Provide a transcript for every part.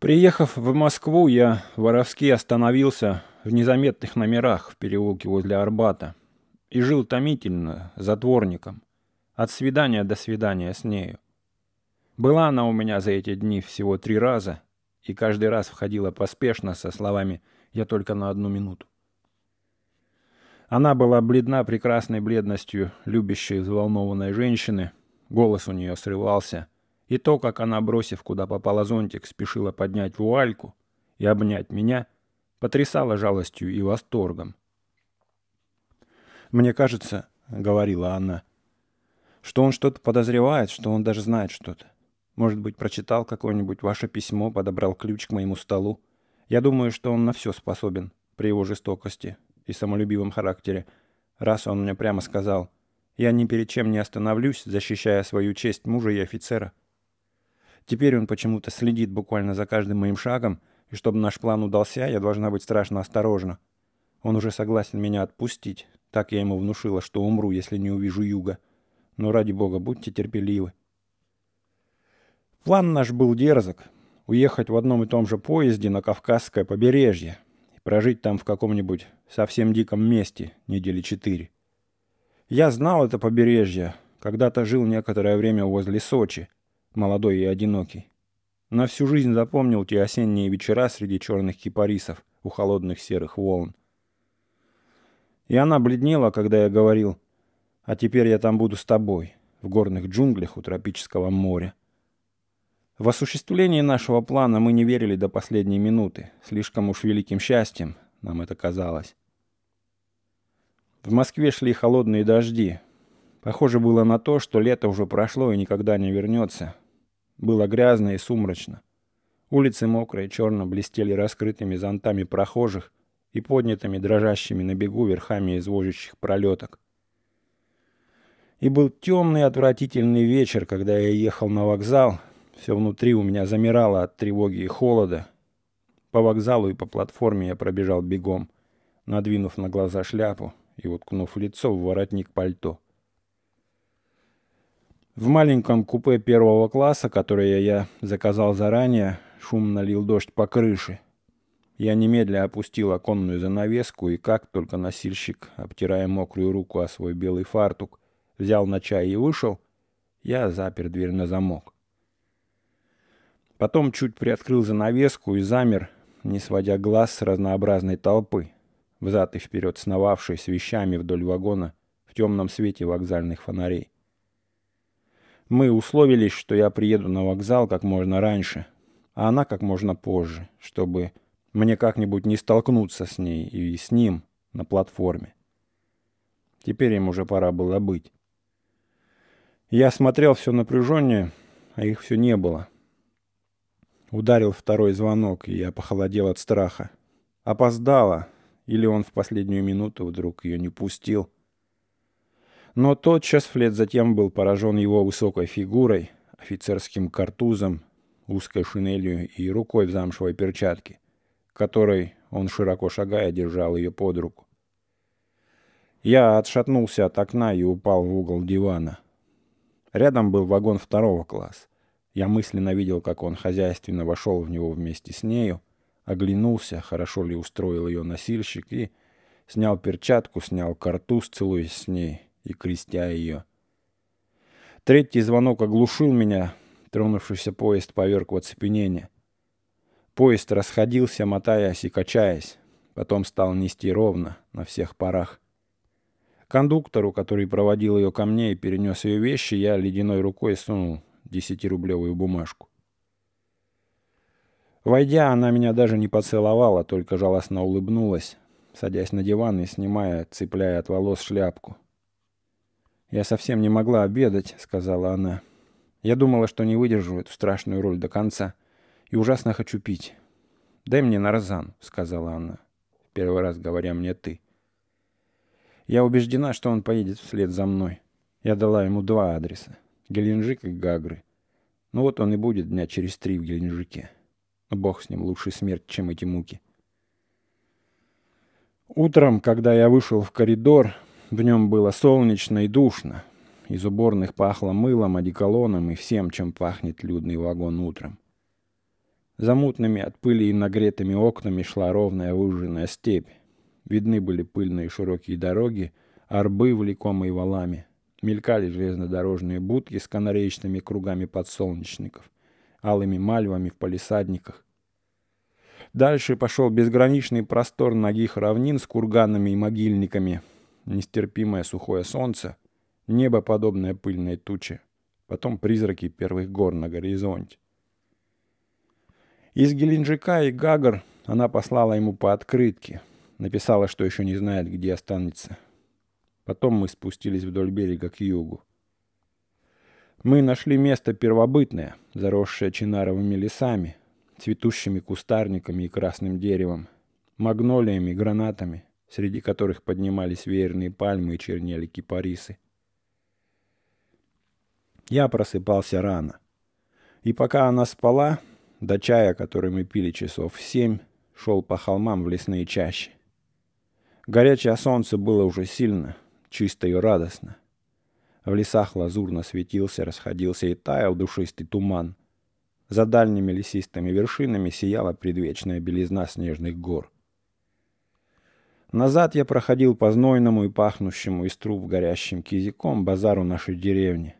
Приехав в Москву, я воровски остановился в незаметных номерах в переулке возле Арбата и жил томительно затворником, от свидания до свидания с нею. Была она у меня за эти дни всего три раза и каждый раз входила поспешно со словами «я только на одну минуту». Она была бледна прекрасной бледностью любящей взволнованной женщины, голос у нее срывался – и то, как она, бросив куда попала зонтик, спешила поднять вуальку и обнять меня, потрясало жалостью и восторгом. «Мне кажется, — говорила она, — что он что-то подозревает, что он даже знает что-то. Может быть, прочитал какое-нибудь ваше письмо, подобрал ключ к моему столу. Я думаю, что он на все способен при его жестокости и самолюбивом характере, раз он мне прямо сказал, «Я ни перед чем не остановлюсь, защищая свою честь мужа и офицера». Теперь он почему-то следит буквально за каждым моим шагом, и чтобы наш план удался, я должна быть страшно осторожна. Он уже согласен меня отпустить, так я ему внушила, что умру, если не увижу юга. Но ради бога, будьте терпеливы. План наш был дерзок. Уехать в одном и том же поезде на Кавказское побережье и прожить там в каком-нибудь совсем диком месте недели четыре. Я знал это побережье, когда-то жил некоторое время возле Сочи – молодой и одинокий. На всю жизнь запомнил те осенние вечера среди черных кипарисов у холодных серых волн. И она бледнела, когда я говорил, «А теперь я там буду с тобой, в горных джунглях у тропического моря». В осуществлении нашего плана мы не верили до последней минуты. Слишком уж великим счастьем нам это казалось. В Москве шли холодные дожди. Похоже было на то, что лето уже прошло и никогда не вернется, было грязно и сумрачно. Улицы мокрые, черно блестели раскрытыми зонтами прохожих и поднятыми дрожащими на бегу верхами извозящих пролеток. И был темный отвратительный вечер, когда я ехал на вокзал. Все внутри у меня замирало от тревоги и холода. По вокзалу и по платформе я пробежал бегом, надвинув на глаза шляпу и уткнув лицо в воротник пальто. В маленьком купе первого класса, которое я заказал заранее, шум налил дождь по крыше. Я немедля опустил оконную занавеску, и как только носильщик, обтирая мокрую руку о свой белый фартук, взял на чай и вышел, я запер дверь на замок. Потом чуть приоткрыл занавеску и замер, не сводя глаз с разнообразной толпы, взад и вперед сновавшей с вещами вдоль вагона в темном свете вокзальных фонарей. Мы условились, что я приеду на вокзал как можно раньше, а она как можно позже, чтобы мне как-нибудь не столкнуться с ней и с ним на платформе. Теперь им уже пора было быть. Я смотрел все напряженнее, а их все не было. Ударил второй звонок, и я похолодел от страха. Опоздала, или он в последнюю минуту вдруг ее не пустил — но тотчас вслед затем был поражен его высокой фигурой, офицерским картузом, узкой шинелью и рукой в замшевой перчатке, которой он, широко шагая, держал ее под руку. Я отшатнулся от окна и упал в угол дивана. Рядом был вагон второго класса. Я мысленно видел, как он хозяйственно вошел в него вместе с нею, оглянулся, хорошо ли устроил ее носильщик, и снял перчатку, снял картуз, целуясь с ней — и крестя ее. Третий звонок оглушил меня, тронувшийся поезд поверг в оцепенение. Поезд расходился, мотаясь и качаясь, потом стал нести ровно на всех парах. Кондуктору, который проводил ее ко мне и перенес ее вещи, я ледяной рукой сунул десятирублевую бумажку. Войдя, она меня даже не поцеловала, только жалостно улыбнулась, садясь на диван и снимая, цепляя от волос шляпку. «Я совсем не могла обедать», — сказала она. «Я думала, что не выдержу эту страшную роль до конца и ужасно хочу пить. Дай мне нарзан», — сказала она, первый раз говоря мне «ты». Я убеждена, что он поедет вслед за мной. Я дала ему два адреса — Геленджик и Гагры. Ну вот он и будет дня через три в Геленджике. Ну, бог с ним, лучше смерть, чем эти муки. Утром, когда я вышел в коридор, в нем было солнечно и душно. Из уборных пахло мылом, одеколоном и всем, чем пахнет людный вагон утром. За мутными от пыли и нагретыми окнами шла ровная выжженная степь. Видны были пыльные широкие дороги, арбы, влекомые валами. Мелькали железнодорожные будки с канареечными кругами подсолнечников, алыми мальвами в палисадниках. Дальше пошел безграничный простор ногих равнин с курганами и могильниками — нестерпимое сухое солнце, небо, подобное пыльной туче, потом призраки первых гор на горизонте. Из Геленджика и Гагар она послала ему по открытке, написала, что еще не знает, где останется. Потом мы спустились вдоль берега к югу. Мы нашли место первобытное, заросшее чинаровыми лесами, цветущими кустарниками и красным деревом, магнолиями, гранатами, среди которых поднимались веерные пальмы и чернели кипарисы. Я просыпался рано. И пока она спала, до чая, который мы пили часов в семь, шел по холмам в лесные чащи. Горячее солнце было уже сильно, чисто и радостно. В лесах лазурно светился, расходился и таял душистый туман. За дальними лесистыми вершинами сияла предвечная белизна снежных гор — Назад я проходил по знойному и пахнущему из труб горящим кизиком базару нашей деревни.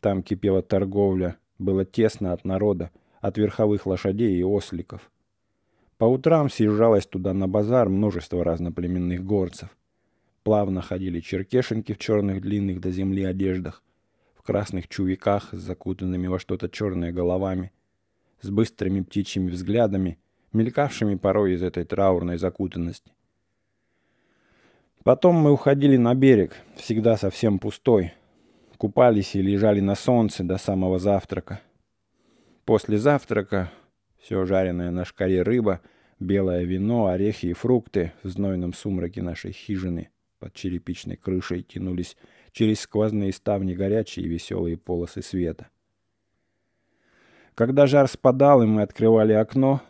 Там кипела торговля, было тесно от народа, от верховых лошадей и осликов. По утрам съезжалось туда на базар множество разноплеменных горцев. Плавно ходили черкешенки в черных длинных до земли одеждах, в красных чувиках с закутанными во что-то черное головами, с быстрыми птичьими взглядами, мелькавшими порой из этой траурной закутанности – Потом мы уходили на берег, всегда совсем пустой. Купались и лежали на солнце до самого завтрака. После завтрака все жареное на шкаре рыба, белое вино, орехи и фрукты в знойном сумраке нашей хижины под черепичной крышей тянулись через сквозные ставни горячие и веселые полосы света. Когда жар спадал, и мы открывали окно,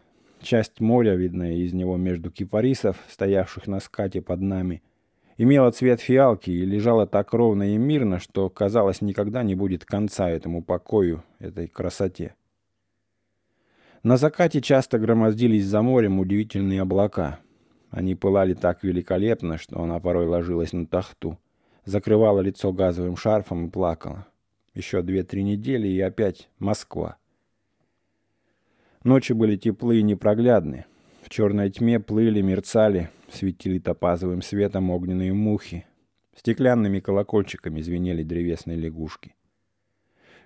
часть моря, видная из него между кипарисов, стоявших на скате под нами – имела цвет фиалки и лежала так ровно и мирно, что, казалось, никогда не будет конца этому покою, этой красоте. На закате часто громоздились за морем удивительные облака. Они пылали так великолепно, что она порой ложилась на тахту, закрывала лицо газовым шарфом и плакала. Еще две-три недели и опять Москва. Ночи были теплые и непроглядные. В черной тьме плыли, мерцали, светили топазовым светом огненные мухи. Стеклянными колокольчиками звенели древесные лягушки.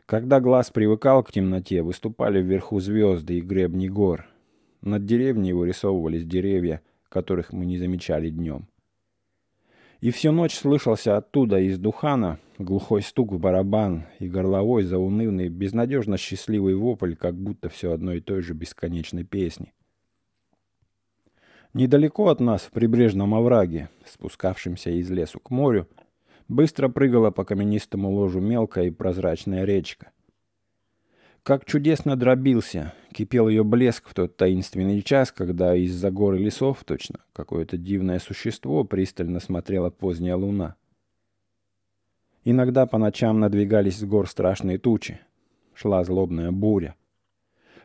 Когда глаз привыкал к темноте, выступали вверху звезды и гребни гор. Над деревней вырисовывались деревья, которых мы не замечали днем. И всю ночь слышался оттуда, из Духана, глухой стук в барабан и горловой, заунывный, безнадежно счастливый вопль, как будто все одной и той же бесконечной песни. Недалеко от нас, в прибрежном овраге, спускавшемся из лесу к морю, быстро прыгала по каменистому ложу мелкая и прозрачная речка. Как чудесно дробился, кипел ее блеск в тот таинственный час, когда из-за гор и лесов точно какое-то дивное существо пристально смотрела поздняя луна. Иногда по ночам надвигались с гор страшные тучи. Шла злобная буря.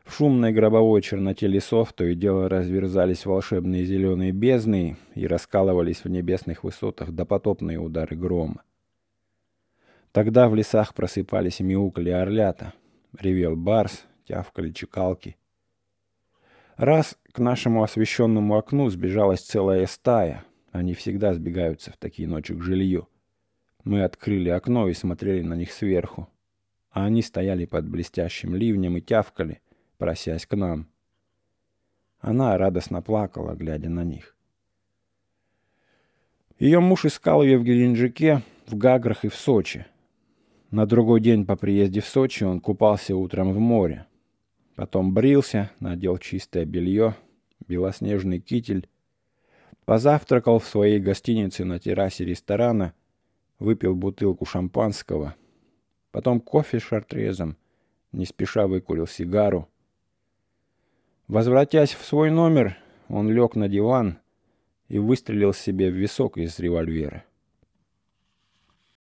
В шумной гробовой черноте лесов то и дело разверзались волшебные зеленые бездны и раскалывались в небесных высотах допотопные удары грома. Тогда в лесах просыпались мяукали орлята, ревел барс, тявкали чекалки. Раз к нашему освещенному окну сбежалась целая стая, они всегда сбегаются в такие ночи к жилью. Мы открыли окно и смотрели на них сверху, а они стояли под блестящим ливнем и тявкали, просясь к нам. Она радостно плакала, глядя на них. Ее муж искал ее в Геленджике, в Гаграх и в Сочи. На другой день по приезде в Сочи он купался утром в море. Потом брился, надел чистое белье, белоснежный китель, позавтракал в своей гостинице на террасе ресторана, выпил бутылку шампанского, потом кофе с шартрезом, не спеша выкурил сигару – Возвратясь в свой номер, он лег на диван и выстрелил себе в висок из револьвера.